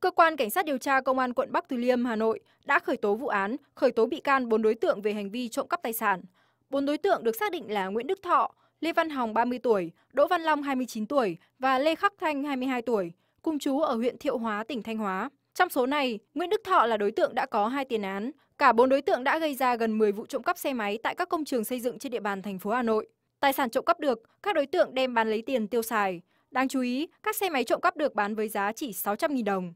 Cơ quan Cảnh sát điều tra Công an quận Bắc Từ Liêm, Hà Nội đã khởi tố vụ án, khởi tố bị can 4 đối tượng về hành vi trộm cắp tài sản. 4 đối tượng được xác định là Nguyễn Đức Thọ, Lê Văn Hồng 30 tuổi, Đỗ Văn Long 29 tuổi và Lê Khắc Thanh 22 tuổi, cùng chú ở huyện Thiệu Hóa, tỉnh Thanh Hóa. Trong số này, Nguyễn Đức Thọ là đối tượng đã có hai tiền án. Cả bốn đối tượng đã gây ra gần 10 vụ trộm cắp xe máy tại các công trường xây dựng trên địa bàn thành phố Hà Nội. Tài sản trộm cắp được, các đối tượng đem bán lấy tiền tiêu xài. Đáng chú ý, các xe máy trộm cắp được bán với giá chỉ 600.000 đồng.